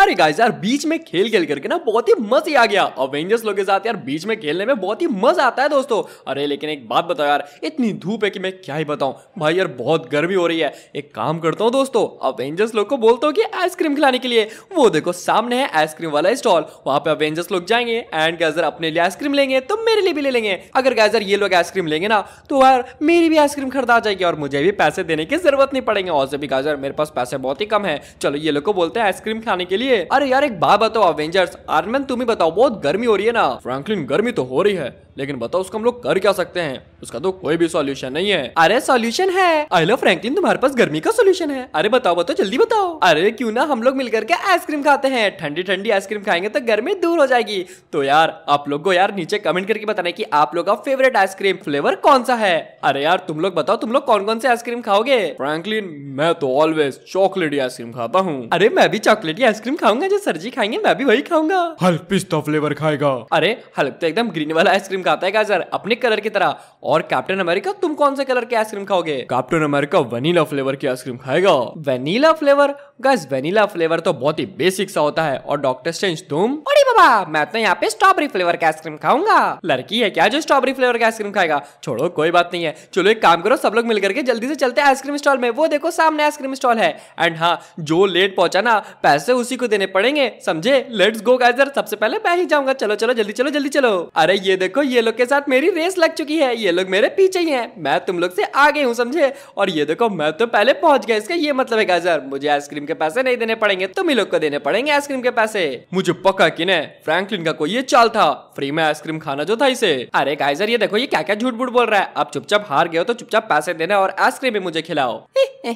अरे गाइस यार बीच में खेल खेल करके ना बहुत ही मजा आ गया अवेंजर्स लोग के साथ यार बीच में खेलने में बहुत ही मजा आता है दोस्तों अरे लेकिन एक बात बताओ यार इतनी धूप है कि मैं क्या ही बताऊं भाई यार बहुत गर्मी हो रही है एक काम करता हूँ दोस्तों अवेंजर्स लोग को बोलता हूँ कि आइसक्रीम खिलाने के लिए वो देखो सामने है आइसक्रीम वाला स्टॉल वहां पे अवेंजर्स लोग जाएंगे एंड गैजर अपने लिए आइसक्रीम लेंगे तो मेरे लिए भी ले लेंगे अगर गैजर ये लोग आइसक्रीम लेंगे ना तो यार मेरी भी आइसक्रीम खरीदा जाएगी और मुझे भी पैसे देने की जरूरत नहीं पड़ेगी और से भी गाजर मेरे पास पैसे बहुत ही कम है चलो ये लोग को बोलते हैं आइसक्रीम खाने के लिए लिए अरे यार एक बात बताओ अवेंजर्स आर्मन तुम्हें बताओ बहुत गर्मी हो रही है ना फ्रैंकलिन गर्मी तो हो रही है लेकिन बताओ उसको हम लोग कर क्या सकते हैं उसका तो कोई भी सोल्यूशन नहीं है अरे सोल्यूशन है आई लव फ्रैंकलिन तुम्हारे पास गर्मी का सोल्यूशन है अरे बताओ बताओ जल्दी बताओ अरे क्यों ना हम लोग मिलकर करके आइसक्रीम खाते हैं ठंडी ठंडी आइसक्रीम खाएंगे तो गर्मी दूर हो जाएगी तो यार आप लोग को यार नीचे कमेंट करके बताना की आप लोग का फेवरेट आइसक्रीम फ्लेवर कौन सा है अरे यार तुम लोग बताओ तुम लोग कौन कौन से आइसक्रीम खाओगे फ्रैंकलिन मैं तो ऑलवेज चॉकलेटी आइसक्रीम खाता हूँ अरे मैं भी चॉकलेटी आइसक्रीम खाऊंगा जो सर जी खाएंगे मैं भी वही खाऊंगा हल्क पिस्ता फ्लेवर खाएगा अरे हल्क तो एकदम ग्रीन वाला आइसक्रीम खाता है सर अपने कलर की तरह और कैप्टन अमेरिका तुम कौन से कलर की आइसक्रीम खाओगे कैप्टन अमेरिका वनीला फ्लेवर की आइसक्रीम खाएगा vanilla flavour guys vanilla flavour तो बहुत ही बेसिक सा होता है और डॉक्टर स्ट्रेंज तुम अरे बाबा मैं तो यहाँ पे स्ट्रॉबेरी फ्लेवर की आइसक्रीम खाऊंगा लड़की है क्या जो स्ट्रॉबेरी फ्लेवर की आइसक्रीम खाएगा छोड़ो कोई बात नहीं है चलो एक काम करो सब लोग मिलकर के जल्दी से चलते हैं आइसक्रीम स्टॉल में वो देखो सामने आइसक्रीम स्टॉल है एंड हाँ जो लेट पहुंचा ना पैसे उसी को देने पड़ेंगे समझे लेट्स गो गाइस सबसे पहले मैं ही जाऊंगा चलो चलो जल्दी चलो जल्दी चलो अरे ये देखो ये ये लोग के साथ मेरी रेस लग चुकी है ये लोग मेरे पीछे ही हैं मैं तुम लोग से आगे हूँ समझे और ये देखो मैं तो पहले पहुंच गया इसका ये मतलब है गाजर मुझे आइसक्रीम के पैसे नहीं देने पड़ेंगे तुम ही लोग को देने पड़ेंगे आइसक्रीम के पैसे मुझे पका कि ने फ्रैंकलिन का कोई ये चाल था फ्री में आइसक्रीम खाना जो था इसे अरे गाइजर ये देखो ये क्या क्या झूठ बूट बोल रहा है अब चुपचाप हार गए तो चुपचाप पैसे देने और आइसक्रीम भी मुझे खिलाओ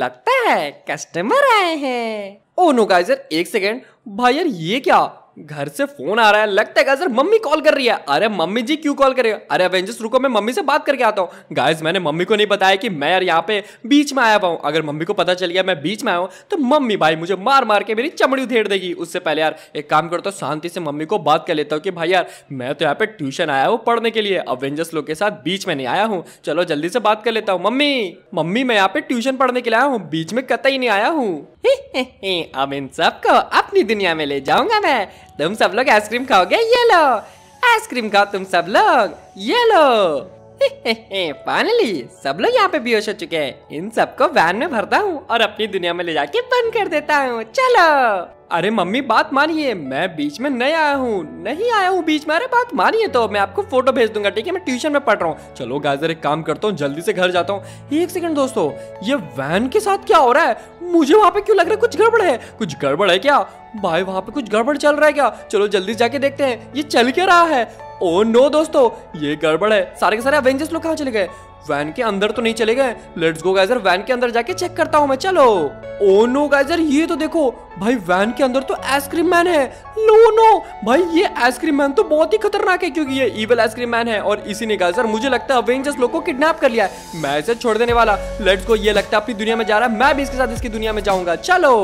लगता है कस्टमर आए हैं ओ नो गाइजर एक सेकेंड भाई यार ये क्या घर से फोन आ रहा है लगता है सर मम्मी कॉल कर रही है अरे मम्मी जी क्यों कॉल करे अरे अवेंजर्स रुको मैं मम्मी से बात करके आता हूँ गाइस मैंने मम्मी को नहीं बताया कि मैं यार यहाँ पे बीच में आया हुआ हूँ अगर मम्मी को पता चल गया मैं बीच में आया हूँ तो मम्मी भाई मुझे मार मार के मेरी चमड़ी उधेड़ देगी उससे पहले यार एक काम करता तो हूँ शांति से मम्मी को बात कर लेता हूँ कि भाई यार मैं तो यहाँ पे ट्यूशन आया हूँ पढ़ने के लिए अवेंजर्स लोग के साथ बीच में नहीं आया हूँ चलो जल्दी से बात कर लेता हूँ मम्मी मम्मी मैं यहाँ पे ट्यूशन पढ़ने के लिए आया हूँ बीच में कतई नहीं आया हूँ अब इन सबको अपनी दुनिया में ले जाऊंगा मैं तुम सब लोग आइसक्रीम खाओगे ये लो आइसक्रीम खाओ तुम सब लोग ये लो फाइनली सब लोग यहाँ पे बेहोश हो चुके हैं इन सबको वैन में भरता हूँ और अपनी दुनिया में ले जाके बंद कर देता हूँ चलो अरे मम्मी बात मानिए मैं बीच में नहीं आया हूँ नहीं आया हूँ बीच में अरे बात मानिए तो मैं आपको फोटो भेज दूंगा ठीक है मैं ट्यूशन में पढ़ रहा हूँ चलो गाजर एक काम करता हूँ जल्दी से घर जाता हूँ एक सेकंड दोस्तों ये वैन के साथ क्या हो रहा है मुझे वहाँ पे क्यों लग रहा है कुछ गड़बड़ है कुछ गड़बड़ है क्या भाई वहाँ पे कुछ गड़बड़ चल रहा है क्या चलो जल्दी जाके देखते हैं ये चल क्या रहा है ओ नो दोस्तों ये गड़बड़ है सारे के सारे अवेंजर्स लोग कहाँ चले गए वैन के अंदर तो नहीं चले गए लेट्स गो गाइजर वैन के अंदर जाके चेक करता हूँ मैं चलो ओ नो गाइजर ये तो देखो भाई वैन के अंदर तो आइसक्रीम मैन है लो नो भाई ये आइसक्रीम मैन तो बहुत ही खतरनाक है क्योंकि ये इवल आइसक्रीम मैन है और इसी ने गाइजर मुझे लगता है अवेंजर्स लोग को किडनैप कर लिया है मैं इसे छोड़ देने वाला लेट्स गो ये लगता है अपनी दुनिया में जा रहा है मैं भी इसके साथ इसकी दुनिया में जाऊंगा चलो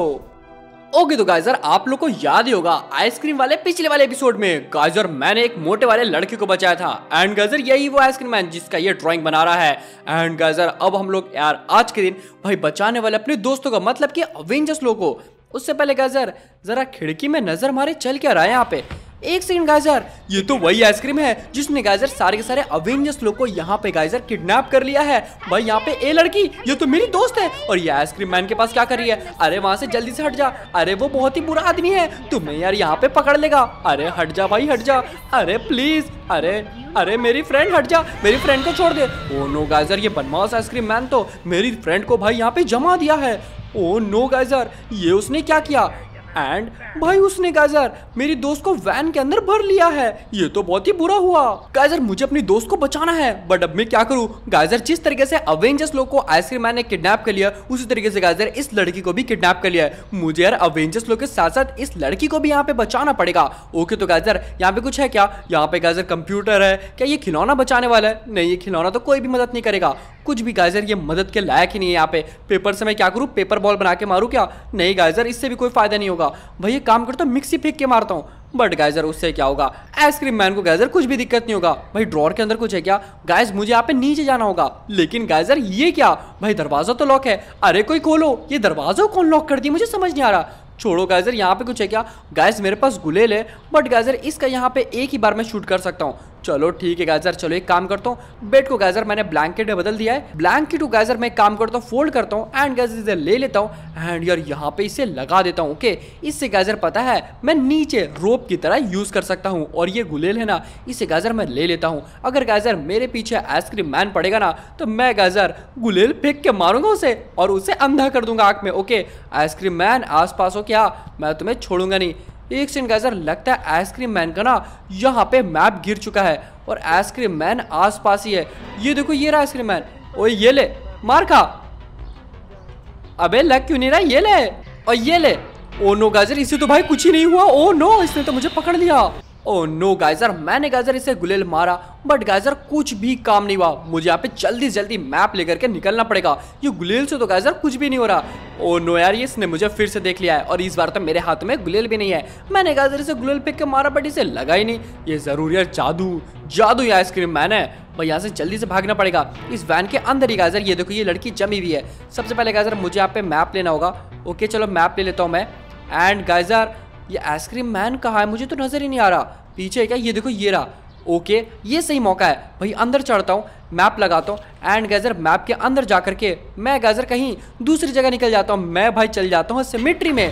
ओके तो गाइजर आप लोग को याद ही होगा आइसक्रीम वाले पिछले वाले एपिसोड में गाइजर मैंने एक मोटे वाले लड़के को बचाया था एंड गाइजर यही वो आइसक्रीम मैन जिसका ये ड्राइंग बना रहा है एंड गाइजर अब हम लोग यार आज के दिन भाई बचाने वाले अपने दोस्तों का मतलब कि अवेंजर्स लोग को उससे पहले गाइजर जरा खिड़की में नजर मारे चल क्या रहा है यहाँ पे एक सेकंड गाइजर ये तो वही आइसक्रीम है जिसने गाइजर सारे के सारे अवेंजर्स लोग को यहाँ पे गाइजर किडनैप कर लिया है भाई यहाँ पे ए लड़की ये तो मेरी दोस्त है और ये आइसक्रीम मैन के पास क्या कर रही है अरे वहाँ से जल्दी से हट जा अरे वो बहुत ही बुरा आदमी है तुम्हें यार यहाँ पे पकड़ लेगा अरे हट जा भाई हट जा अरे प्लीज अरे अरे मेरी फ्रेंड हट जा मेरी फ्रेंड को छोड़ दे ओ oh नो गाइजर ये बनमास आइसक्रीम मैन तो मेरी फ्रेंड को भाई यहाँ पे जमा दिया है ओ oh नो गाइजर ये उसने क्या किया एंड भाई उसने गाजर मेरी दोस्त को वैन के अंदर भर लिया है ये तो बहुत ही बुरा हुआ गाजर मुझे अपनी दोस्त को बचाना है बट अब मैं क्या करूँ गाजर जिस तरीके से अवेंजर्स लोग को आइसक्रीम मैन ने किडनैप कर लिया उसी तरीके से गाजर इस लड़की को भी किडनैप कर लिया है मुझे यार अवेंजर्स लोग के साथ साथ इस लड़की को भी यहाँ पे बचाना पड़ेगा ओके तो गाजर यहाँ पे कुछ है क्या यहाँ पे गाजर कंप्यूटर है क्या ये खिलौना बचाने वाला है नहीं ये खिलौना तो कोई भी मदद नहीं करेगा कुछ भी गाइजर ये मदद के लायक ही नहीं है यहाँ पे पेपर से मैं क्या करूँ पेपर बॉल बना के मारूँ क्या नहीं गाइजर इससे भी कोई फायदा नहीं होगा भैया काम करता हूँ मिक्सी फेंक के मारता हूँ बट गाइजर उससे क्या होगा आइसक्रीम मैन को गाइजर कुछ भी दिक्कत नहीं होगा भाई ड्रॉर के अंदर कुछ है क्या गाइज मुझे यहाँ पे नीचे जाना होगा लेकिन गाइजर ये क्या भाई दरवाजा तो लॉक है अरे कोई खोलो ये दरवाजा कौन लॉक कर दिया मुझे समझ नहीं आ रहा छोड़ो गाइजर यहाँ पे कुछ है क्या गाइज मेरे पास गुलेल है बट गाइजर इसका यहाँ पे एक ही बार मैं शूट कर सकता हूँ चलो ठीक है गाजर चलो एक काम करता हूँ बेड को गाजर मैंने ब्लैंकेट में बदल दिया है ब्लैंकेट को गाजर मैं काम करता हूँ फोल्ड करता हूँ एंड गाजर इसे ले लेता हूँ एंड यार यहाँ पे इसे लगा देता हूँ ओके इससे गाजर पता है मैं नीचे रोप की तरह यूज कर सकता हूँ और ये गुलेल है ना इसे गाजर मैं ले लेता हूँ अगर गाजर मेरे पीछे आइसक्रीम मैन पड़ेगा ना तो मैं गाजर गुलेल फेंक के मारूंगा उसे और उसे अंधा कर दूंगा आँख में ओके आइसक्रीम मैन आस पास हो क्या मैं तुम्हें छोड़ूंगा नहीं एक सेकंड गाइजर लगता है आइसक्रीम मैन का ना यहाँ पे मैप गिर चुका है और आइसक्रीम मैन आसपास ही है ये देखो ये रहा आइसक्रीम मैन ओ ये ले मार खा अबे लग क्यों नहीं रहा ये ले और ये ले ओ नो गाजर इसे तो भाई कुछ ही नहीं हुआ ओ oh नो इसने तो मुझे पकड़ लिया ओ नो गाइजर मैंने गाइजर इसे गुलेल मारा बट गाइजर कुछ भी काम नहीं हुआ मुझे यहाँ पे जल्दी जल्दी मैप लेकर के निकलना पड़ेगा ये गुलेल से तो गाइजर कुछ भी नहीं हो रहा ओ oh नो यार ये इसने मुझे फिर से देख लिया है और इस बार तो मेरे हाथ में गुलेल भी नहीं है मैंने गाइजर इसे गुलेल पिक के मारा बट इसे लगा ही नहीं ये ज़रूर यार जादू जादू ये आइसक्रीम मैन है भाई यहाँ से जल्दी से भागना पड़ेगा इस वैन के अंदर ही गाइजर ये देखो ये लड़की जमी हुई है सबसे पहले गाइजर मुझे यहाँ पे मैप लेना होगा ओके चलो मैप ले लेता हूँ मैं एंड गाइजर ये आइसक्रीम मैन कहा है मुझे तो नज़र ही नहीं आ रहा पीछे क्या ये देखो ये रहा ओके ये सही मौका है भाई अंदर चढ़ता हूँ मैप लगाता हूँ एंड गैजर मैप के अंदर जा करके मैं गैजर कहीं दूसरी जगह निकल जाता हूँ मैं भाई चल जाता हूँ सिमिट्री में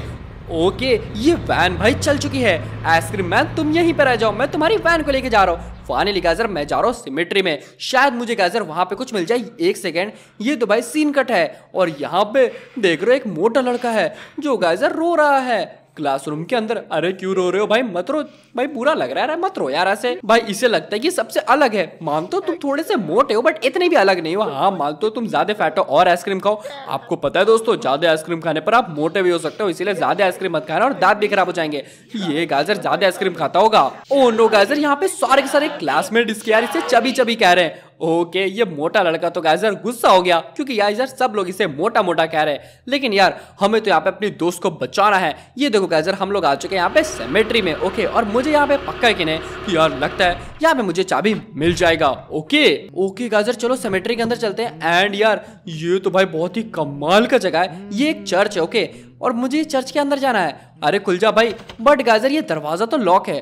ओके ये वैन भाई चल चुकी है आइसक्रीम मैन तुम यहीं पर रह जाओ मैं तुम्हारी वैन को लेके जा रहा हूँ फाइनली गैजर मैं जा रहा हूँ सिमेट्री में शायद मुझे गैजर वहाँ पे कुछ मिल जाए एक सेकेंड ये तो भाई सीन कट है और यहाँ पे देख रहे हो एक मोटा लड़का है जो गैजर रो रहा है क्लासरूम के अंदर अरे क्यों रो रहे हो भाई मत रो भाई बुरा लग रहा है मत रो यार ऐसे भाई इसे लगता है कि सबसे अलग है मान तो तुम थोड़े से मोटे हो बट इतने भी अलग नहीं हो हाँ मान तो तुम ज्यादा फैट हो और आइसक्रीम खाओ आपको पता है दोस्तों ज्यादा आइसक्रीम खाने पर आप मोटे भी हो सकते हो इसीलिए ज्यादा आइसक्रीम मत खाना और दांत भी खराब हो जाएंगे ये गाजर ज्यादा आइसक्रीम खाता होगा ओ oh नो गाजर यहाँ पे सारे के सारे क्लासमेट इसके यार इसे चबी चबी कह रहे हैं ओके ये मोटा लड़का तो गाइस यार गुस्सा हो गया क्योंकि यार गाइजर सब लोग इसे मोटा मोटा कह रहे हैं लेकिन यार हमें तो यहाँ पे अपनी दोस्त को बचाना है ये देखो गाइस यार हम लोग आ चुके हैं यहाँ पे सेमेट्री में ओके और मुझे यहाँ पे पक्का यकीन है कि यार लगता है यहाँ पे मुझे चाबी मिल जाएगा ओके ओके गाइजर चलो सेमेट्री के अंदर चलते हैं एंड यार ये तो भाई बहुत ही कमाल का जगह है ये एक चर्च है ओके और मुझे चर्च के अंदर जाना है अरे खुल जा भाई बट गाइजर ये दरवाजा तो लॉक है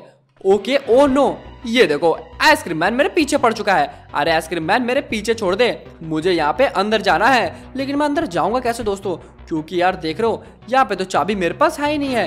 ओके ओ नो ये देखो आइसक्रीम मैन मेरे पीछे पड़ चुका है अरे आइसक्रीम मैन मेरे पीछे छोड़ दे मुझे यहाँ पे अंदर जाना है लेकिन मैं अंदर जाऊँगा कैसे दोस्तों क्योंकि यार देख रहे हो यहाँ पे तो चाबी मेरे पास है ही नहीं है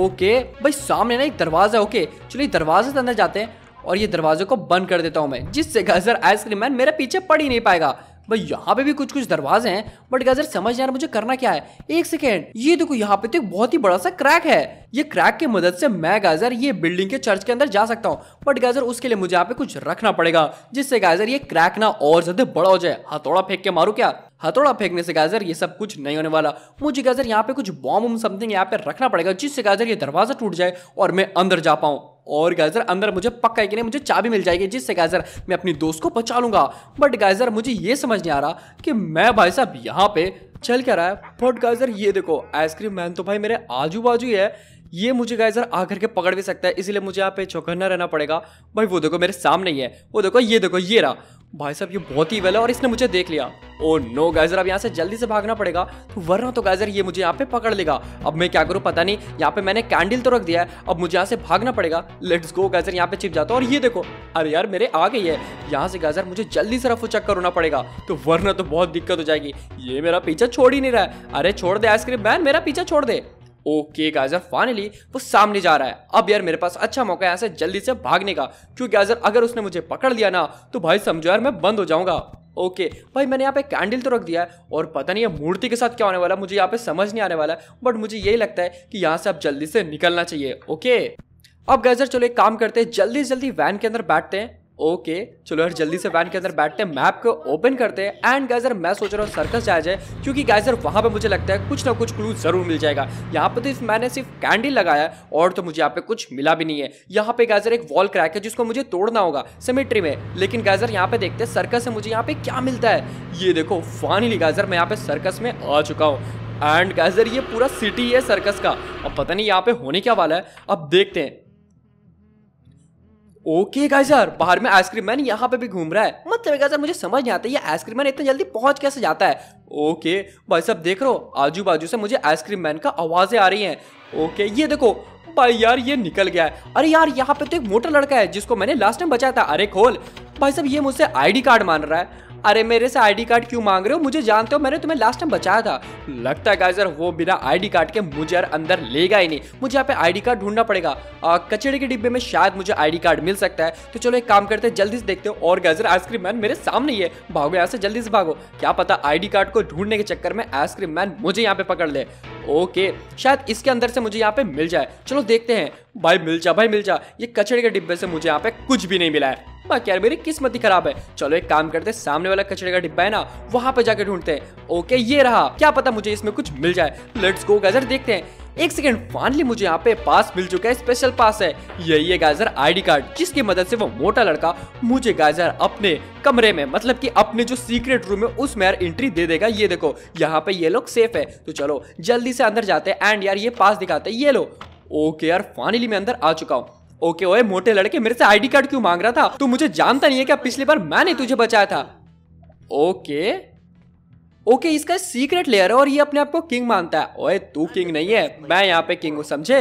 ओके भाई सामने ना एक दरवाज़ा है ओके चलिए दरवाजे से अंदर जाते हैं और ये दरवाजे को बंद कर देता हूँ मैं जिससे घर आइसक्रीम मैन मेरे पीछे पड़ ही नहीं पाएगा भाई यहाँ पे भी कुछ कुछ दरवाजे हैं बट गाजर समझ यार मुझे करना क्या है एक सेकेंड ये देखो यहाँ पे तो बहुत ही बड़ा सा क्रैक है ये क्रैक की मदद से मैं गाजर ये बिल्डिंग के चर्च के अंदर जा सकता हूँ बट गाजर उसके लिए मुझे यहाँ पे कुछ रखना पड़ेगा जिससे गाजर ये क्रैक ना और ज्यादा बड़ा हो जाए हथौड़ा फेंक के मारू क्या हथौड़ा फेंकने से गाजर ये सब कुछ नहीं होने वाला मुझे गाजर यहाँ पे कुछ बॉम्ब समथिंग यहाँ पे रखना पड़ेगा जिससे गाजर ये दरवाजा टूट जाए और मैं अंदर जा पाऊँ और गाइजर अंदर मुझे पक्का है कि नहीं मुझे चाबी मिल जाएगी जिससे गाइजर मैं अपनी दोस्त को बचा लूंगा बट गाइजर मुझे ये समझ नहीं आ रहा कि मैं भाई साहब यहाँ पे चल क्या रहा है बट गाइजर ये देखो आइसक्रीम मैन तो भाई मेरे आजू बाजू ही है ये मुझे गाइजर आकर के पकड़ भी सकता है इसीलिए मुझे यहाँ पे चौकन्ना रहना पड़ेगा भाई वो देखो मेरे सामने ही है वो देखो ये देखो ये रहा भाई साहब ये बहुत ही वेल है और इसने मुझे देख लिया ओ नो गाइजर अब यहाँ से जल्दी से भागना पड़ेगा तो वरना तो गाइजर ये मुझे यहाँ पे पकड़ लेगा अब मैं क्या करूँ पता नहीं यहाँ पे मैंने कैंडल तो रख दिया है अब मुझे यहाँ से भागना पड़ेगा लेट्स गो गाइजर यहाँ पे छिप जाता और ये देखो अरे यार मेरे आ गई है यहाँ से गाइजर मुझे जल्दी से रफू चक्कर होना पड़ेगा तो वरना तो बहुत दिक्कत हो जाएगी ये मेरा पीछा छोड़ ही नहीं रहा है अरे छोड़ दे आइसक्रीम मैन मेरा पीछा छोड़ दे ओके गाइस फाइनली वो सामने जा रहा है अब यार मेरे पास अच्छा मौका है ऐसे जल्दी से भागने का क्योंकि गाइस अगर उसने मुझे पकड़ लिया ना तो भाई समझो यार मैं बंद हो जाऊंगा ओके भाई मैंने यहाँ पे कैंडल तो रख दिया है और पता नहीं ये मूर्ति के साथ क्या होने वाला मुझे यहाँ पे समझ नहीं आने वाला बट मुझे यही लगता है कि यहाँ से अब जल्दी से निकलना चाहिए ओके अब गैजर चलो एक काम करते हैं जल्दी जल्दी वैन के अंदर बैठते हैं ओके चलो यार जल्दी से वैन के अंदर बैठते हैं मैप को ओपन करते हैं एंड गाइजर मैं सोच रहा हूँ सर्कस जाया जाए क्योंकि गाइजर वहाँ पे मुझे लगता है कुछ ना कुछ क्लू जरूर मिल जाएगा यहाँ पे तो मैंने सिर्फ कैंडल लगाया और तो मुझे यहाँ पे कुछ मिला भी नहीं है यहाँ पे गाइजर एक वॉल क्रैक है जिसको मुझे तोड़ना होगा सेमिट्री में लेकिन गाइजर यहाँ पे देखते हैं सर्कस से मुझे यहाँ पे क्या मिलता है ये देखो फाइनली गाइजर मैं यहाँ पे सर्कस में आ चुका हूँ एंड गाइजर ये पूरा सिटी है सर्कस का अब पता नहीं यहाँ पे होने क्या वाला है अब देखते हैं ओके गाइजर बाहर में आइसक्रीम मैन यहाँ पे भी घूम रहा है मतलब गाइजर मुझे समझ नहीं आता ये आइसक्रीम मैन इतना जल्दी पहुंच कैसे जाता है ओके भाई सब देख रहो आजू बाजू से मुझे आइसक्रीम मैन का आवाजें आ रही हैं ओके ये देखो भाई यार ये निकल गया है अरे यार यहाँ पे तो एक मोटा लड़का है जिसको मैंने लास्ट टाइम बचाया था अरे खोल भाई साहब ये मुझसे आईडी कार्ड मान रहा है अरे मेरे से आईडी कार्ड क्यों मांग रहे हो मुझे जानते हो मैंने तुम्हें लास्ट टाइम बचाया था लगता है गाइजर वो बिना आईडी कार्ड के मुझे यार अंदर लेगा ही नहीं मुझे यहाँ पे आईडी कार्ड ढूंढना पड़ेगा कचड़े के डिब्बे में शायद मुझे आईडी कार्ड मिल सकता है तो चलो एक काम करते हैं जल्दी से देखते हो और गाइजर आइसक्रीम मैन मेरे सामने ही है भागो यहाँ से जल्दी से भागो क्या पता आईडी कार्ड को ढूंढने के चक्कर में आइसक्रीम मैन मुझे यहाँ पे पकड़ ले ओके शायद इसके अंदर से मुझे यहाँ पे मिल जाए चलो देखते हैं भाई मिल जा भाई मिल जा ये कचड़े के डिब्बे से मुझे यहाँ पे कुछ भी नहीं मिला है बाकी यार मेरी किस्मत ही खराब है चलो एक काम करते सामने वाला कचरे का डिब्बा है ना वहाँ पे जाकर ढूंढते हैं ओके ये रहा क्या पता मुझे इसमें कुछ मिल जाए लेट्स गो गाजर देखते हैं एक सेकेंड फाइनली मुझे यहाँ पे पास मिल चुका है स्पेशल पास है यही है गाजर आईडी कार्ड जिसकी मदद से वो मोटा लड़का मुझे गाजर अपने कमरे में मतलब कि अपने जो सीक्रेट रूम है उसमें यार एंट्री दे देगा ये देखो यहाँ पे ये लोग सेफ है तो चलो जल्दी से अंदर जाते हैं एंड यार ये पास दिखाते हैं ये लो ओके यार फाइनली मैं अंदर आ चुका हूँ ओके ओए मोटे लड़के मेरे से आईडी कार्ड क्यों मांग रहा था तू मुझे जानता नहीं है क्या पिछली बार मैंने तुझे बचाया था ओके ओके इसका सीक्रेट लेयर है और ये अपने आप को किंग मानता है ओए तू किंग नहीं है मैं यहाँ पे किंग हूँ समझे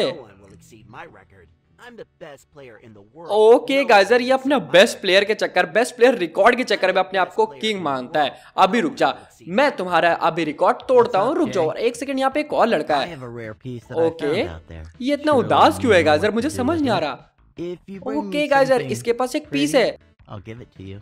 ओके गाइजर ये अपना बेस्ट प्लेयर के चक्कर बेस्ट प्लेयर रिकॉर्ड के चक्कर में अपने आप को किंग मानता है अभी रुक जा मैं तुम्हारा अभी रिकॉर्ड तोड़ता हूँ रुक जाओ और एक सेकंड यहाँ पे एक और लड़का है ओके okay, ये इतना उदास क्यों है गाइजर मुझे समझ नहीं आ रहा ओके गाइस यार इसके पास एक पीस है I give it to you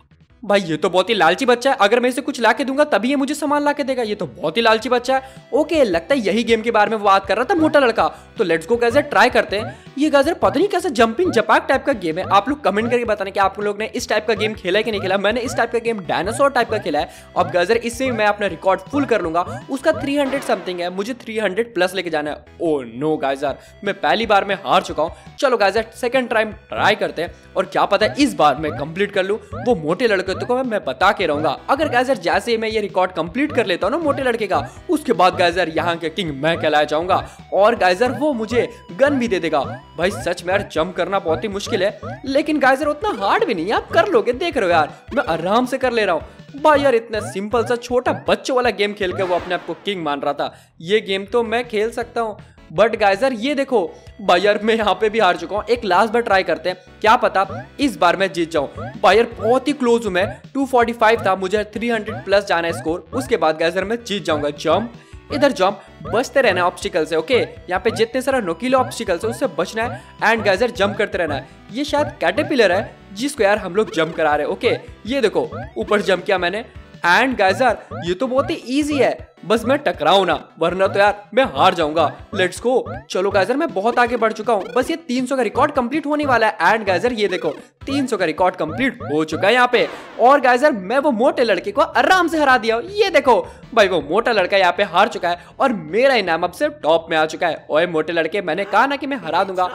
भाई ये तो बहुत ही लालची बच्चा है अगर मैं इसे कुछ ला के दूंगा तभी ये मुझे सामान ला के देगा ये तो बहुत ही लालची बच्चा है ओके लगता है यही गेम के बारे में बात कर रहा था मोटा लड़का तो लेट्स गो गैजर ट्राई करते हैं ये गैजर पता नहीं कैसा जंपिंग जपाक टाइप का गेम है आप लोग कमेंट करके बताने की आप लोग ने इस टाइप का गेम खेला है कि नहीं खेला मैंने इस टाइप का गेम डायनासोर टाइप का खेला है अब गैजर इससे मैं अपना रिकॉर्ड फुल कर लूंगा उसका थ्री समथिंग है मुझे थ्री प्लस लेके जाना है ओ नो गाइजर मैं पहली बार में हार चुका हूँ चलो गाइजर सेकेंड टाइम ट्राई करते हैं और क्या पता इस बार मैं कंप्लीट कर लूँ वो मोटे लड़के दिक्कतों को मैं मैं बता के रहूंगा अगर हाँ। गैजर जैसे ही मैं ये रिकॉर्ड कंप्लीट कर लेता हूँ ना मोटे लड़के का उसके बाद गैजर यहाँ के किंग मैं कहलाया जाऊंगा और गैजर वो मुझे गन भी दे देगा भाई सच में यार जंप करना बहुत ही मुश्किल है लेकिन गैजर उतना हार्ड भी नहीं है आप कर लोगे देख रहे हो यार मैं आराम से कर ले रहा हूँ भाई यार इतना सिंपल सा छोटा बच्चों वाला गेम खेल के वो अपने आप को किंग मान रहा था ये गेम तो मैं खेल सकता हूँ बट गाइजर ये देखो बायर मैं यहाँ पे भी हार चुका हूँ एक लास्ट बार ट्राई करते हैं क्या पता इस बार मैं जीत जाऊँ बायर बहुत ही क्लोज हूँ मैं 245 था मुझे 300 प्लस जाना है स्कोर उसके बाद गाइजर मैं जीत जाऊंगा जम इधर जम बचते रहना ऑप्शिकल से ओके यहाँ पे जितने सारा नोकीले ऑप्शिकल से उससे बचना है एंड गाइजर जंप करते रहना है ये शायद कैटेपिलर है जिसको यार हम लोग जंप करा रहे हैं ओके ये देखो ऊपर जंप किया मैंने एंड गाइस यार ये तो बहुत ही इजी है बस मैं टकराऊ ना वरना तो यार मैं हार जाऊंगा लेट्स गो चलो गाइजर मैं बहुत आगे बढ़ चुका हूँ बस ये 300 का रिकॉर्ड कंप्लीट होने वाला है एंड गाइजर ये देखो 300 का रिकॉर्ड कंप्लीट हो चुका है यहाँ पे और गाइजर मैं वो मोटे लड़के को आराम से हरा दिया ये देखो भाई वो मोटा लड़का यहाँ पे हार चुका है और मेरा इनाम अब सिर्फ टॉप में आ चुका है और मोटे लड़के मैंने कहा ना कि मैं हरा दूंगा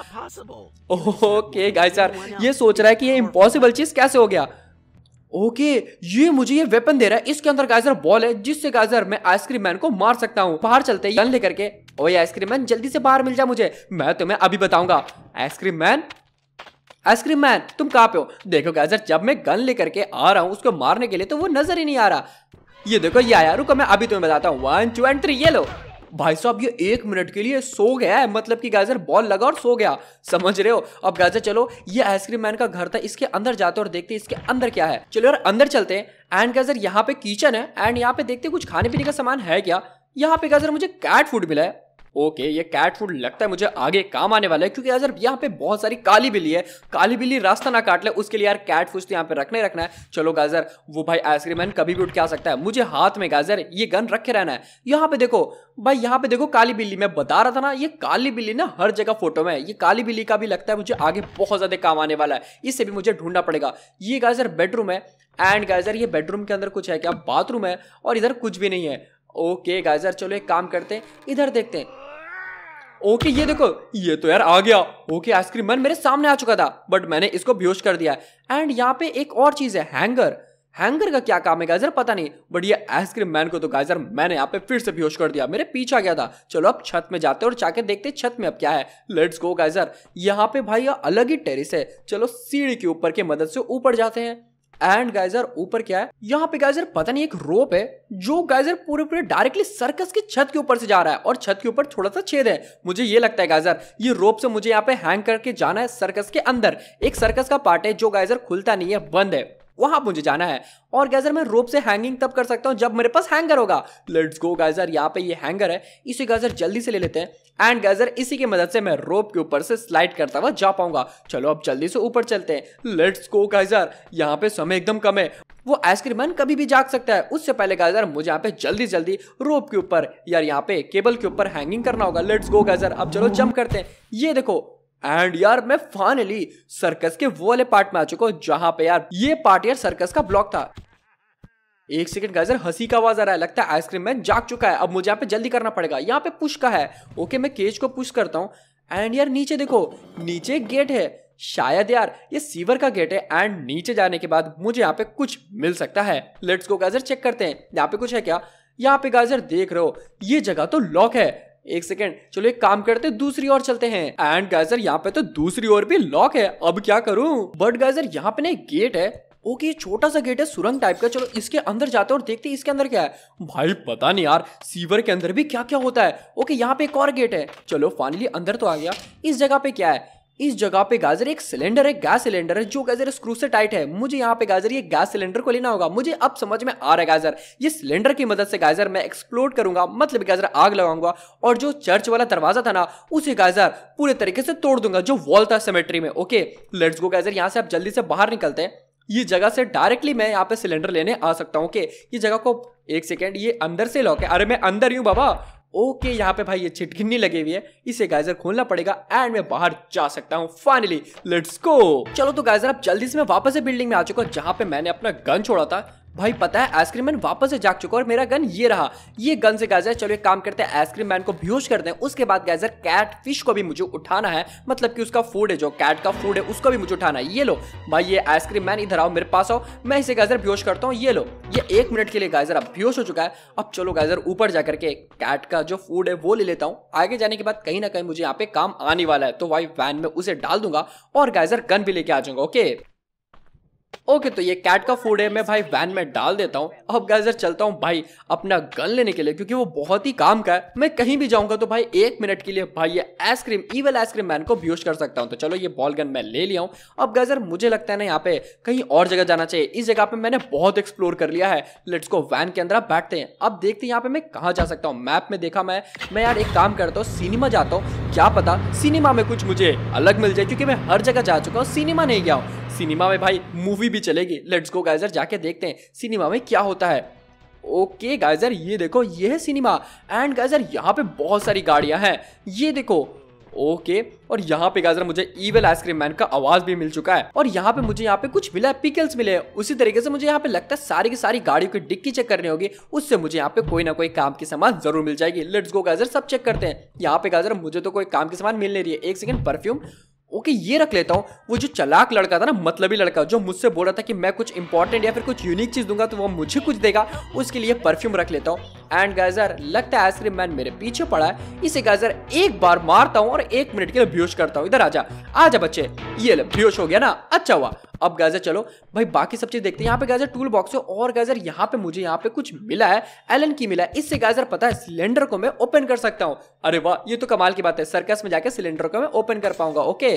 ओके गाइजर ये सोच रहा है कि ये इम्पोसिबल चीज कैसे हो गया ओके ये मुझे ये वेपन दे रहा है इसके अंदर गाजर बॉल है जिससे गाजर मैं आइसक्रीम मैन को मार सकता हूँ बाहर चलते गन लेकर के ओए आइसक्रीम मैन जल्दी से बाहर मिल जाए मुझे मैं तुम्हें अभी बताऊंगा आइसक्रीम मैन आइसक्रीम मैन तुम कहाँ पे हो देखो गाजर जब मैं गन लेकर के आ रहा हूँ उसको मारने के लिए तो वो नजर ही नहीं आ रहा ये देखो ये आया रुको मैं अभी तुम्हें बताता हूँ वन टू एंड थ्री ये लो भाई साहब ये एक मिनट के लिए सो गया है मतलब कि गाजर बॉल लगा और सो गया समझ रहे हो अब गाजर चलो ये आइसक्रीम मैन का घर था इसके अंदर जाते और देखते इसके अंदर क्या है चलो यार अंदर चलते हैं एंड गाजर यहाँ पे किचन है एंड यहाँ पे देखते कुछ खाने पीने का सामान है क्या यहाँ पे गाजर मुझे कैट फूड मिला है ओके ये कैट फूड लगता है मुझे आगे काम आने वाला है क्योंकि यार यहाँ पे बहुत सारी काली बिल्ली है काली बिल्ली रास्ता ना काट ले उसके लिए यार कैट फूड तो यहाँ पे रखना ही रखना है चलो गाजर वो भाई आइसक्रीम मैन कभी भी उठ के आ सकता है मुझे हाथ में गाजर ये गन रखे रहना है यहाँ पे देखो भाई यहाँ पे देखो काली बिल्ली मैं बता रहा था ना ये काली बिल्ली ना हर जगह फोटो में ये काली बिल्ली का भी लगता है मुझे आगे बहुत ज्यादा काम आने वाला है इससे भी मुझे ढूंढना पड़ेगा ये गाजर बेडरूम है एंड गाजर ये बेडरूम के अंदर कुछ है क्या बाथरूम है और इधर कुछ भी नहीं है ओके गाजर चलो एक काम करते हैं इधर देखते हैं ओके ये देखो ये तो यार आ गया ओके आइसक्रीम मन मेरे सामने आ चुका था बट मैंने इसको बेहोश कर दिया एंड यहाँ पे एक और चीज है हैंगर हैंगर का क्या काम है गाजर पता नहीं बट ये आइसक्रीम मैन को तो गाजर मैंने यहाँ पे फिर से बेहोश कर दिया मेरे पीछा गया था चलो अब छत में जाते और जाके देखते छत में अब क्या है लेट्स गो गाइजर यहाँ पे भाई अलग ही टेरिस है चलो सीढ़ी के ऊपर की मदद से ऊपर जाते हैं एंड गाइजर ऊपर क्या है यहाँ पे गाइजर पता नहीं एक रोप है जो गाइजर पूरे पूरे डायरेक्टली सर्कस की छत के ऊपर से जा रहा है और छत के ऊपर थोड़ा सा छेद है मुझे ये लगता है गाइजर ये रोप से मुझे यहाँ पे हैंग करके जाना है सर्कस के अंदर एक सर्कस का पार्ट है जो गाइजर खुलता नहीं है बंद है वहां मुझे जाना है और गैजर मैं रोप से हैंगिंग तब कर सकता हूँ जब मेरे पास हैंगर होगा लेट्स गो गैजर यहाँ पे ये हैंगर है इसे गैजर जल्दी से ले लेते हैं एंड गैजर इसी की मदद से मैं रोप के ऊपर से स्लाइड करता हुआ जा पाऊंगा चलो अब जल्दी से ऊपर चलते हैं लेट्स गो गैजर यहाँ पे समय एकदम कम है वो आइसक्रीम मैन कभी भी जाग सकता है उससे पहले गाजर मुझे यहाँ पे जल्दी जल्दी रोप के ऊपर यार यहाँ पे केबल के ऊपर हैंगिंग करना होगा लेट्स गो गाजर अब चलो जंप करते हैं ये देखो एंड यार मैं फाइनली सर्कस के वो वाले पार्ट में आ चुका हूँ जहां पे यार ये पार्ट यार सर्कस का ब्लॉक था एक सेकंड गाइस यार हंसी का आवाज आ रहा है लगता है आइसक्रीम मैन जाग चुका है अब मुझे यहाँ पे जल्दी करना पड़ेगा यहाँ पे पुश का है ओके मैं केज को पुश करता हूँ एंड यार नीचे देखो नीचे गेट है शायद यार ये सीवर का गेट है एंड नीचे जाने के बाद मुझे यहाँ पे कुछ मिल सकता है लेट्स गो गाइस चेक करते हैं यहाँ पे कुछ है क्या यहाँ पे गाजर देख रहे हो ये जगह तो लॉक है एक सेकेंड चलो एक काम करते दूसरी ओर चलते हैं एंड गाइजर यहाँ पे तो दूसरी ओर भी लॉक है अब क्या करूं बट गाइजर यहाँ पे ना एक गेट है ओके छोटा सा गेट है सुरंग टाइप का चलो इसके अंदर जाते हैं और देखते हैं इसके अंदर क्या है भाई पता नहीं यार सीवर के अंदर भी क्या क्या होता है ओके यहाँ पे एक और गेट है चलो फाइनली अंदर तो आ गया इस जगह पे क्या है इस जगह पे गाजर एक सिलेंडर है गैस सिलेंडर है जो गाजर स्क्रू से टाइट है मुझे यहाँ पे गाजर ये गैस सिलेंडर को लेना होगा मुझे अब समझ में आ रहा है गाजर ये सिलेंडर की मदद से गाजर मैं एक्सप्लोड करूंगा मतलब गाजर आग लगाऊंगा और जो चर्च वाला दरवाजा था ना उसे गाजर पूरे तरीके से तोड़ दूंगा जो वॉल था सेमेट्री में ओके लेट्स गो गाजर यहाँ से आप जल्दी से बाहर निकलते हैं ये जगह से डायरेक्टली मैं यहाँ पे सिलेंडर लेने आ सकता हूँ ओके ये जगह को एक सेकेंड ये अंदर से लॉक है अरे मैं अंदर ही हूँ बाबा ओके यहाँ पे भाई ये छिटकिनी लगी हुई है इसे गाइजर खोलना पड़ेगा एंड मैं बाहर जा सकता हूँ फाइनली लेट्स गो चलो तो गाइजर अब जल्दी से मैं वापस से बिल्डिंग में आ चुका हूँ जहाँ पे मैंने अपना गन छोड़ा था भाई पता है आइसक्रीम मैन वापस से जाग चुका और मेरा गन ये रहा ये गन से गाजर चलो एक काम करते हैं आइसक्रीम मैन को बेहोश करते हैं उसके बाद गाजर कैट फिश को भी मुझे उठाना है मतलब कि उसका फूड है जो कैट का फूड है उसको भी मुझे उठाना है ये लो भाई ये आइसक्रीम मैन इधर आओ मेरे पास आओ मैं इसे गाजर बेहोश करता हूँ ये लो ये एक मिनट के लिए गाजर अब बेहोश हो चुका है अब चलो गाजर ऊपर जा करके कैट का जो फूड है वो ले लेता हूँ आगे जाने के बाद कहीं ना कहीं मुझे यहाँ पे काम आने वाला है तो भाई वैन में उसे डाल दूंगा और गाजर गन भी लेके आ जाऊंगा ओके ओके तो ये कैट का फूड है मैं भाई वैन में डाल देता हूँ अब गाइजर चलता हूँ भाई अपना गन लेने के लिए क्योंकि वो बहुत ही काम का है मैं कहीं भी जाऊंगा तो भाई एक मिनट के लिए भाई ये आइसक्रीम ईवल आइसक्रीम मैन को व्यूज कर सकता हूँ तो चलो ये बॉल गन मैं ले लिया हूँ अब गाइजर मुझे लगता है ना यहाँ पे कहीं और जगह जाना चाहिए इस जगह पे मैंने बहुत एक्सप्लोर कर लिया है लेट्स को वैन के अंदर बैठते हैं अब देखते हैं यहाँ पे मैं कहाँ जा सकता हूँ मैप में देखा मैं मैं यार एक काम करता हूँ सिनेमा जाता हूँ क्या पता सिनेमा में कुछ मुझे अलग मिल जाए क्योंकि मैं हर जगह जा चुका हूँ सिनेमा नहीं गया हूँ सिनेमा में भाई मूवी भी चलेगी लेट्स गो गाइजर जाके देखते हैं सिनेमा में क्या होता है ओके गाइजर ये देखो ये है सिनेमा एंड गाइजर यहाँ पे बहुत सारी गाड़ियाँ हैं ये देखो ओके okay, और यहाँ पे गाजर मुझे ईवेल आइसक्रीम मैन का आवाज भी मिल चुका है और यहाँ पे मुझे यहाँ पे कुछ मिला है पिकल्स मिले उसी तरीके से मुझे यहाँ पे लगता है सारी की सारी गाड़ियों की डिक्की चेक करनी होगी उससे मुझे यहाँ पे कोई ना कोई काम की सामान जरूर मिल जाएगी लेट्स गो गाजर सब चेक करते हैं यहाँ पे गाजर मुझे तो कोई काम की सामान मिल नहीं रही है एक सेकंड परफ्यूम ओके ये रख लेता हूँ वो जो चलाक लड़का था ना मतलबी लड़का जो मुझसे बोल रहा था कि मैं कुछ इंपॉर्टेंट या फिर कुछ यूनिक चीज़ दूंगा तो वो मुझे कुछ देगा उसके लिए परफ्यूम रख लेता हूँ एंड गाइजर लगता है आइसक्रीम मैन मेरे पीछे पड़ा है इसे गाइजर एक बार मारता हूँ और एक मिनट के लिए ब्योश करता हूँ इधर आ जा बच्चे ये ब्योश हो गया ना अच्छा हुआ अब गाजर चलो भाई बाकी सब चीज देखते हैं यहाँ पे गाजर टूल बॉक्स है और गाजर यहाँ पे मुझे यहाँ पे कुछ मिला है एलन की मिला है इससे गाजर पता है सिलेंडर को मैं ओपन कर सकता हूँ अरे वाह ये तो कमाल की बात है सर्कस में जाकर सिलेंडर को मैं ओपन कर पाऊंगा ओके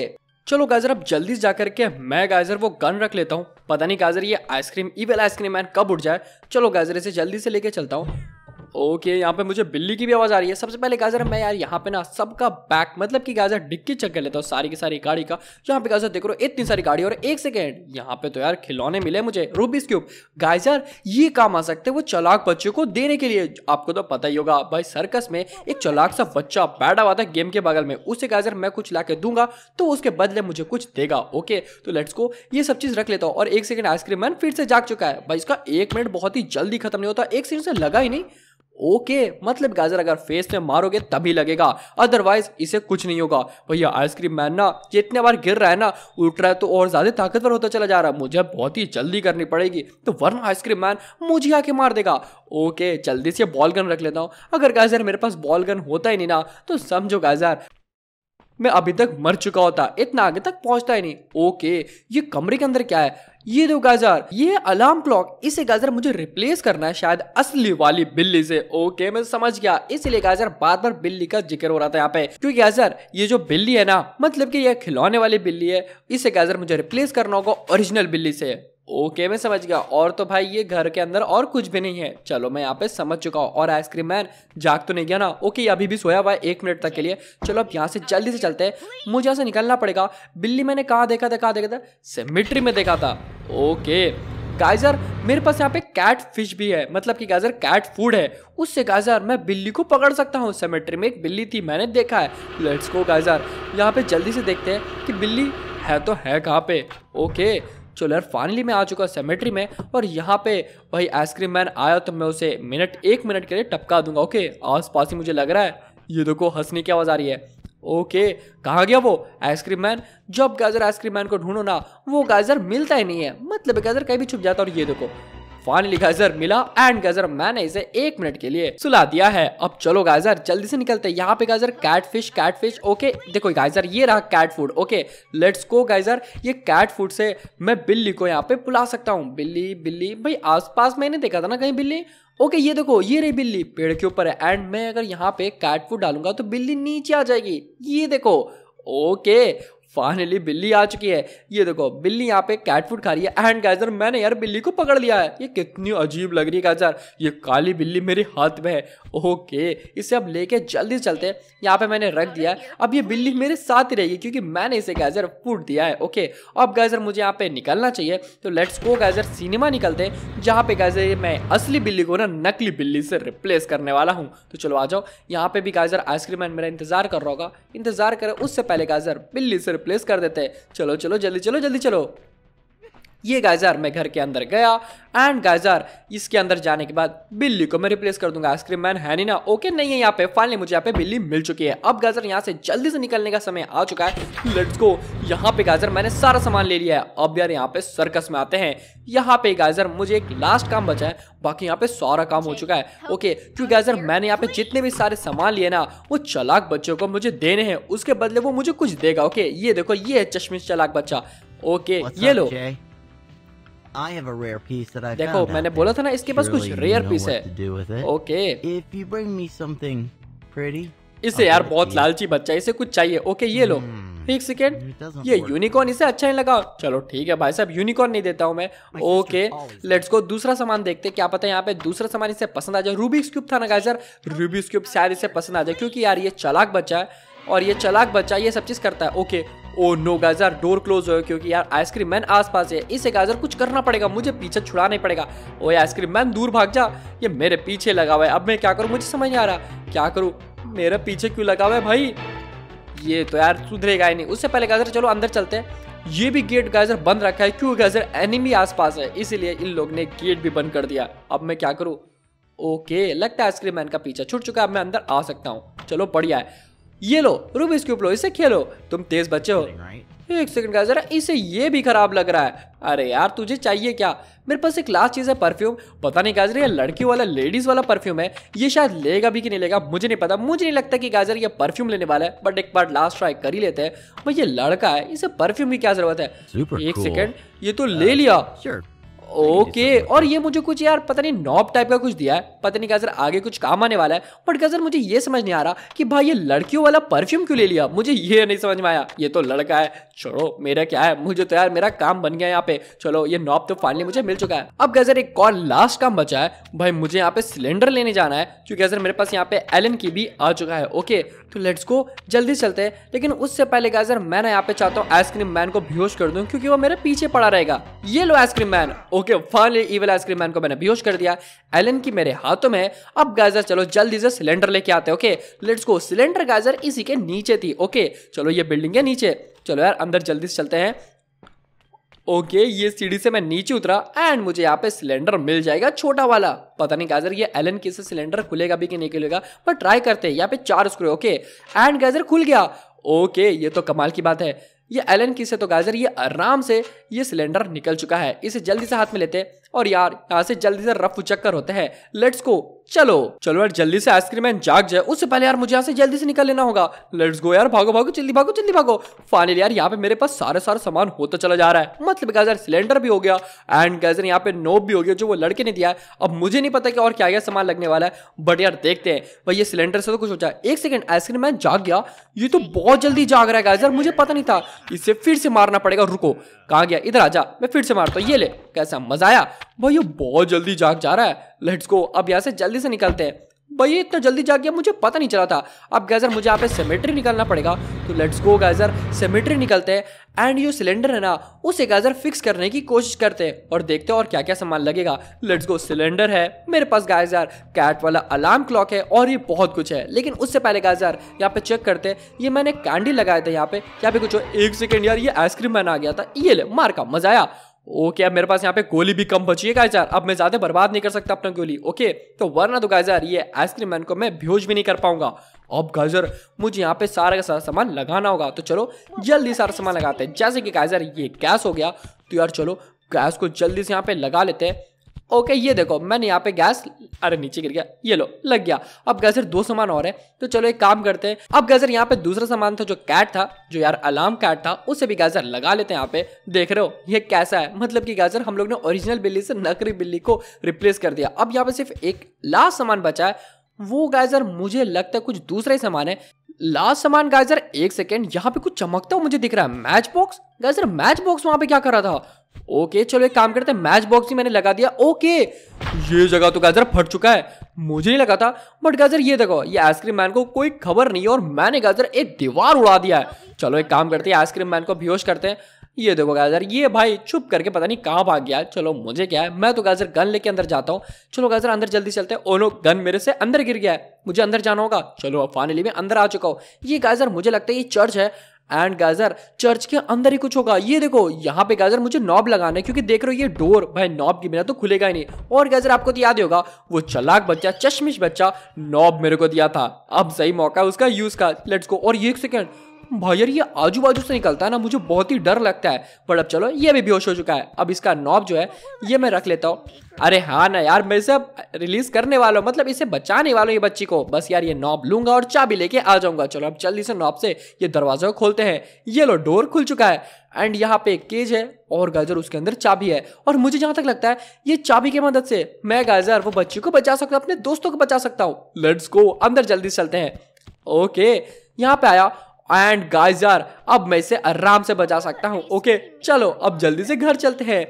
चलो गाजर अब जल्दी जा करके मैं गाजर वो गन रख लेता हूँ पता नहीं गाजर ये आइसक्रीम ईवेल आइसक्रीम मैन कब उठ जाए चलो गाजर इसे जल्दी से लेके चलता हूँ ओके यहाँ पे मुझे बिल्ली की भी आवाज़ आ रही है सबसे पहले गाजर मैं यार यहाँ पे ना सबका बैक मतलब कि गाजर डिक्की चेक कर लेता हूँ सारी की सारी गाड़ी का यहाँ पे गाजर देख रहे हो इतनी सारी गाड़ी और एक सेकेंड यहाँ पे तो यार खिलौने मिले मुझे रूबीज क्यूब गाजर ये काम आ सकते वो चलाक बच्चों को देने के लिए आपको तो पता ही होगा भाई सर्कस में एक चलाक सा बच्चा बैठा हुआ था गेम के बगल में उसे गाजर मैं कुछ ला दूंगा तो उसके बदले मुझे कुछ देगा ओके तो लेट्स को ये सब चीज़ रख लेता हूँ और एक सेकंड आइसक्रीम मैन फिर से जाग चुका है भाई इसका एक मिनट बहुत ही जल्दी खत्म नहीं होता एक सेकंड से लगा ही नहीं ओके मतलब गाजर अगर फेस में मारोगे तभी लगेगा अदरवाइज इसे कुछ नहीं होगा भैया आइसक्रीम मैन ना जितने बार गिर रहा है ना उठ रहा है तो और ज्यादा ताकतवर होता चला जा रहा है मुझे बहुत ही जल्दी करनी पड़ेगी तो वरना आइसक्रीम मैन मुझे आके मार देगा ओके जल्दी से बॉल गन रख लेता हूँ अगर गाजर मेरे पास बॉल गन होता ही नहीं ना तो समझो गाजर मैं अभी तक मर चुका होता इतना आगे तक पहुंचता ही नहीं ओके ये कमरे के अंदर क्या है ये दो गाजर ये अलार्म क्लॉक इसे गाजर मुझे रिप्लेस करना है शायद असली वाली बिल्ली से ओके मैं समझ गया इसलिए गाजर बार बार बिल्ली का जिक्र हो रहा था यहाँ पे क्योंकि गाजर ये जो बिल्ली है ना मतलब कि यह खिलौने वाली बिल्ली है इसे गाजर मुझे रिप्लेस करना होगा ओरिजिनल बिल्ली से ओके मैं समझ गया और तो भाई ये घर के अंदर और कुछ भी नहीं है चलो मैं यहाँ पे समझ चुका हूँ और आइसक्रीम मैन जाग तो नहीं गया ना ओके अभी भी सोया हुआ है एक मिनट तक के लिए चलो अब यहाँ से जल्दी से चलते हैं मुझे यहाँ से निकलना पड़ेगा बिल्ली मैंने कहाँ देखा था कहाँ देखा था सेमिट्री में देखा था ओके गाइजर मेरे पास यहाँ पे कैट फिश भी है मतलब कि गाइजर कैट फूड है उससे गाइजर मैं बिल्ली को पकड़ सकता हूँ सेमेट्री में एक बिल्ली थी मैंने देखा है लेट्स गो गाइजर यहाँ पे जल्दी से देखते हैं कि बिल्ली है तो है कहाँ पे ओके चलो यार फाइनली मैं आ चुका सेमेट्री में और यहाँ पे भाई आइसक्रीम मैन आया तो मैं उसे मिनट एक मिनट के लिए टपका दूंगा ओके आस पास ही मुझे लग रहा है ये देखो हंसने की आवाज़ आ रही है ओके कहाँ गया वो आइसक्रीम मैन जब गाजर आइसक्रीम मैन को ढूंढो ना वो गाजर मिलता ही नहीं है मतलब गाजर कहीं भी छुप जाता और ये देखो फाइनली गाइजर मिला एंड गाइजर मैंने इसे एक मिनट के लिए सुला दिया है अब चलो गाइजर जल्दी से निकलते हैं यहाँ पे guys cat fish cat fish okay देखो गाइजर ये रहा cat food okay let's go guys ये कैट फूड से मैं बिल्ली को यहाँ पे बुला सकता हूँ बिल्ली बिल्ली भाई आसपास मैंने देखा था ना कहीं बिल्ली ओके okay, ये देखो ये रही बिल्ली पेड़ के ऊपर है एंड मैं अगर यहाँ पे कैट फूड डालूंगा तो बिल्ली नीचे आ जाएगी ये देखो ओके फाइनली बिल्ली आ चुकी है ये देखो बिल्ली यहाँ पे कैट फूड खा रही है एंड गैजर मैंने यार बिल्ली को पकड़ लिया है ये कितनी अजीब लग रही है गाजर ये काली बिल्ली मेरे हाथ में है ओके इसे अब लेके जल्दी चलते हैं यहाँ पे मैंने रख दिया है अब ये बिल्ली मेरे साथ ही रहेगी क्योंकि मैंने इसे गैजर फूड दिया है ओके अब गैजर मुझे यहाँ पे निकलना चाहिए तो लेट्स गो गैजर सिनेमा निकलते हैं जहाँ पे गाजर मैं असली बिल्ली को ना नकली बिल्ली से रिप्लेस करने वाला हूँ तो चलो आ जाओ यहाँ पे भी गाजर आइसक्रीम मैन मेरा इंतजार कर रहा होगा इंतजार करें उससे पहले गाजर बिल्ली से रिप्लेस कर देते हैं चलो चलो जल्दी चलो जल्दी चलो ये गाइजर मैं घर के अंदर गया एंड गाइजर इसके अंदर जाने के बाद बिल्ली को मैं रिप्लेस कर दूंगा आइसक्रीम मैन है नहीं ना ओके नहीं है यहाँ पे फाइनली मुझे यहाँ पे बिल्ली मिल चुकी है अब गाजर यहाँ से जल्दी से निकलने का समय आ चुका है लेट्स गो यहाँ पे गाजर मैंने सारा सामान ले लिया है अब यार यहाँ पे सर्कस में आते हैं यहाँ पे गाजर मुझे एक लास्ट काम बचा है बाकी यहाँ पे सारा काम हो चुका है ओके क्योंकि गाजर मैंने यहाँ पे जितने भी सारे सामान लिए ना वो चलाक बच्चों को मुझे देने हैं उसके बदले वो मुझे कुछ देगा ओके ये देखो ये है चश्मे चलाक बच्चा ओके ये लो I have a rare piece that I देखो मैंने बोला था ना इसके पास कुछ रेयर पीस है okay if you bring me something pretty इसे यार बहुत लालची बच्चा इसे कुछ चाहिए ओके ये लो एक hmm. सेकेंड ये यूनिकॉर्न इसे अच्छा नहीं लगा चलो ठीक है भाई साहब यूनिकॉर्न नहीं देता हूं मैं ओके लेट्स गो दूसरा सामान देखते हैं क्या पता है यहाँ पे दूसरा सामान इसे पसंद आ जाए रूबिक्स क्यूब था ना गाइस यार रूबिक्स क्यूब शायद इसे पसंद आ जाए क्योंकि यार ये चलाक बच्चा है और ये चलाक बच्चा ये सब चीज़ करता है okay oh no guys door close हो क्योंकि यार आइसक्रीम मैन आसपास है इसे गाजर कुछ करना पड़ेगा मुझे पीछे छुड़ा पड़ेगा ओ आइसक्रीम मैन दूर भाग जा ये मेरे पीछे लगा हुआ है अब मैं क्या करूँ मुझे समझ नहीं आ रहा क्या करूँ मेरे पीछे क्यों लगा हुआ है भाई ये तो यार सुधरेगा ही नहीं उससे पहले गाजर चलो अंदर चलते हैं ये भी गेट गाजर बंद रखा है क्यों गाजर एनिमी आसपास है इसीलिए इन लोग ने गेट भी बंद कर दिया अब मैं क्या करूँ ओके लगता है आइसक्रीम मैन का पीछा छूट चुका है अब मैं अंदर आ सकता हूँ चलो बढ़िया है ये लो रूबिस क्यूब लो इसे खेलो तुम तेज बच्चे हो एक सेकंड का जरा इसे ये भी खराब लग रहा है अरे यार तुझे चाहिए क्या मेरे पास एक लास्ट चीज़ है परफ्यूम पता नहीं गाजर ये लड़की वाला लेडीज़ वाला परफ्यूम है ये शायद लेगा भी कि नहीं लेगा मुझे नहीं पता मुझे नहीं लगता कि गाजर ये परफ्यूम लेने वाला है बट एक बार लास्ट ट्राई कर ही लेते हैं भाई ये लड़का है इसे परफ्यूम की क्या जरूरत है एक सेकेंड ये तो uh, ले लिया ओके और ये मुझे कुछ यार पता नहीं नॉब टाइप का कुछ दिया है पता नहीं गाजर आगे कुछ काम आने वाला है बट गाजर मुझे ये समझ नहीं आ रहा कि भाई ये लड़कियों वाला परफ्यूम क्यों ले लिया मुझे ये नहीं समझ में आया ये तो लड़का है छोड़ो मेरा क्या है मुझे तो यार मेरा काम बन गया यहाँ पे चलो ये नॉब तो फाइनली मुझे मिल चुका है अब गजर एक और लास्ट काम बचा है भाई मुझे यहाँ पे सिलेंडर लेने जाना है क्योंकि गजर मेरे पास यहाँ पे एल की भी आ चुका है ओके तो लेट्स को जल्दी चलते हैं लेकिन उससे पहले क्या सर मैं ना यहाँ पे चाहता हूँ आइसक्रीम मैन को बेहोश कर दूँ क्योंकि वो मेरे पीछे पड़ा रहेगा ये लो ice cream man oh okay finally evil ice cream man को मैंने बेहोश कर दिया एलन की मेरे हाथों में अब गाइजर चलो जल्दी से सिलेंडर लेके आते हैं okay let's go cylinder guys इसी के नीचे थी ओके चलो ये बिल्डिंग है नीचे चलो यार अंदर जल्दी से चलते हैं ओके okay, ये सीढ़ी से मैं नीचे उतरा एंड मुझे यहाँ पे सिलेंडर मिल जाएगा छोटा वाला पता नहीं गाजर ये एलन की से सिलेंडर खुलेगा भी कि नहीं खुलेगा पर ट्राई करते हैं यहाँ पे चार स्क्रू ओके एंड गाजर खुल गया ओके okay, ये तो कमाल की बात है ये एलन की से तो गाजर ये आराम से ये सिलेंडर निकल चुका है इसे जल्दी से हाथ में लेते हैं और यार यहाँ से जल्दी से रफ चक्कर होते हैं लेट्स गो चलो चलो यार जल्दी से आइसक्रीम मैन जाग जाए उससे पहले यार मुझे यहाँ से जल्दी से निकल लेना होगा लेट्स गो यार भागो भागो जल्दी भागो जल्दी भागो फाइनल यार यहाँ पे मेरे पास सारे सारा सामान होता चला जा रहा है मतलब गाजर सिलेंडर भी हो गया एंड गैजर यहाँ पे नोब भी हो गया जो वो लड़के ने दिया है अब मुझे नहीं पता कि और क्या क्या सामान लगने वाला है बट यार देखते हैं भाई ये सिलेंडर से तो कुछ हो जाए एक सेकेंड आइसक्रीम मैन जाग गया ये तो बहुत जल्दी जाग रहा है गाजर मुझे पता नहीं था इसे फिर से मारना पड़ेगा रुको कहा गया इधर जा मैं फिर से मारता हूँ ये ले कैसा मजा आया भाई ये बहुत जल्दी जाग जा रहा है लेट्स गो अब यहाँ से जल्दी से निकलते हैं भाई इतना जल्दी जा गया मुझे पता नहीं चला था अब गैजर मुझे यहाँ पे सेमेट्री निकालना पड़ेगा तो लेट्स गो गैजर सेमेट्री निकलते हैं एंड जो सिलेंडर है ना उसे गैजर फिक्स करने की कोशिश करते हैं और देखते हैं और क्या क्या सामान लगेगा लेट्स गो सिलेंडर है मेरे पास गैजर कैट वाला अलार्म क्लॉक है और ये बहुत कुछ है लेकिन उससे पहले गैजर यहाँ पे चेक करते हैं ये मैंने कैंडी लगाए थे यहाँ पे यहाँ पे कुछ एक सेकेंड यार ये आइसक्रीम मैन आ गया था ये ले मार का मजा आया ओके अब मेरे पास यहाँ पे गोली भी कम बची है यार अब मैं ज़्यादा बर्बाद नहीं कर सकता अपना गोली ओके तो वरना तो यार ये आइसक्रीम मैन को मैं भ्योज भी नहीं कर पाऊंगा अब गाइजर मुझे यहाँ पे सारा का सारा सामान लगाना होगा तो चलो जल्दी सारा सामान लगाते हैं जैसे कि गाइजर ये गैस हो गया तो यार चलो गैस को जल्दी से यहाँ पे लगा लेते हैं ओके ये देखो मैंने यहाँ पे गैस अरे नीचे गिर गया ये लो लग गया अब गैसर दो सामान और है तो चलो एक काम करते हैं अब गैसर यहाँ पे दूसरा सामान था जो कैट था जो यार अलार्म कैट था उसे भी गैसर लगा लेते हैं यहाँ पे देख रहे हो ये कैसा है मतलब कि गैसर हम लोग ने ओरिजिनल बिल्ली से नकली बिल्ली को रिप्लेस कर दिया अब यहाँ पे सिर्फ एक लास्ट सामान बचा है वो गैजर मुझे लगता है कुछ दूसरा ही सामान है लास्ट सामान गाइजर एक सेकेंड यहाँ पे कुछ चमकता हुआ मुझे दिख रहा है matchbox guys matchbox वहां पे क्या कर रहा था ओके चलो एक काम करते हैं मैच बॉक्स ही मैंने लगा दिया ओके ये जगह तो गाजर फट चुका है मुझे नहीं लगा था बट गाजर ये देखो ये आइसक्रीम मैन को कोई खबर नहीं है और मैंने गाजर एक दीवार उड़ा दिया है चलो एक काम करते हैं आइसक्रीम मैन को बेहोश करते हैं ये देखो गाजर ये भाई चुप करके पता नहीं कहाँ भाग गया चलो मुझे क्या है मैं तो गाजर गन लेके अंदर जाता हूँ चलो गाजर अंदर जल्दी चलते हैं ओनो गन मेरे से अंदर गिर गया है मुझे अंदर जाना होगा चलो अब फाइनली मैं अंदर आ चुका हूँ ये गाजर मुझे लगता है ये चर्च है एंड गाजर चर्च के अंदर ही कुछ होगा ये देखो यहाँ पे गाजर मुझे नॉब लगाना है क्योंकि देख रहे हो ये डोर भाई नॉब के बिना तो खुलेगा ही नहीं और गाजर आपको तो याद होगा वो चलाक बच्चा चश्मिश बच्चा नॉब मेरे को दिया था अब सही मौका है उसका यूज का लेट्स गो और ये एक सेकेंड भाई यार ये आजू बाजू से निकलता है ना मुझे बहुत ही डर लगता है पर अब चलो ये भी बेहोश हो चुका है अब इसका नॉब जो है ये मैं रख लेता हूँ अरे हाँ ना यार मैं इसे रिलीज करने वाला हूँ मतलब इसे बचाने वाला ये बच्ची को बस यार ये नॉब लूंगा और चाबी लेके आ जाऊंगा चलो अब जल्दी से नॉब से ये दरवाजा को खोलते हैं ये लो डोर खुल चुका है एंड यहाँ पे केज है और गाजर उसके अंदर चाबी है और मुझे जहां तक लगता है ये चाबी की मदद से मैं गाजर वो बच्ची को बचा सकता हूँ अपने दोस्तों को बचा सकता हूँ लेट्स गो अंदर जल्दी चलते हैं ओके यहाँ पे आया एंड गाइस यार अब मैं इसे आराम से बचा सकता हूँ ओके चलो अब जल्दी से घर चलते हैं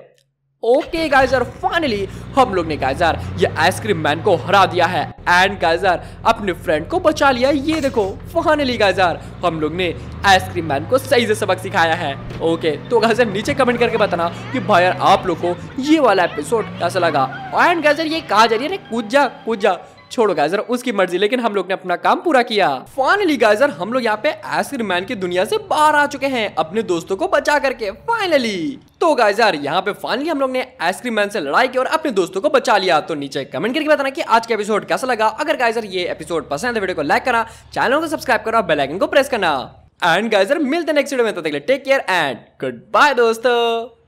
ओके गाइजर फाइनली हम लोग ने गाइजर ये आइसक्रीम मैन को हरा दिया है एंड गाइजर अपने फ्रेंड को बचा लिया ये देखो फाइनली गाइजर हम लोग ने आइसक्रीम मैन को सही से सबक सिखाया है ओके तो गाइजर नीचे कमेंट करके बताना कि भाई यार आप लोग को ये वाला एपिसोड कैसा लगा एंड गाइजर ये कहा जा रही है कूद जा कूद जा छोड़ो गाइजर उसकी मर्जी लेकिन हम लोग ने अपना काम पूरा किया फाइनली गाइजर हम लोग यहाँ पे एसिड मैन की दुनिया से बाहर आ चुके हैं अपने दोस्तों को बचा करके फाइनली तो गाइजर यहाँ पे फाइनली हम लोग ने आइसक्रीम मैन से लड़ाई की और अपने दोस्तों को बचा लिया तो नीचे कमेंट करके बताना कि आज का एपिसोड कैसा लगा अगर गाइजर ये एपिसोड पसंद है तो वीडियो को लाइक करा चैनल को सब्सक्राइब करना और बेलाइकन को प्रेस करना एंड गाइजर मिलते नेक्स्ट वीडियो में तो देख ले take care and goodbye दोस्तों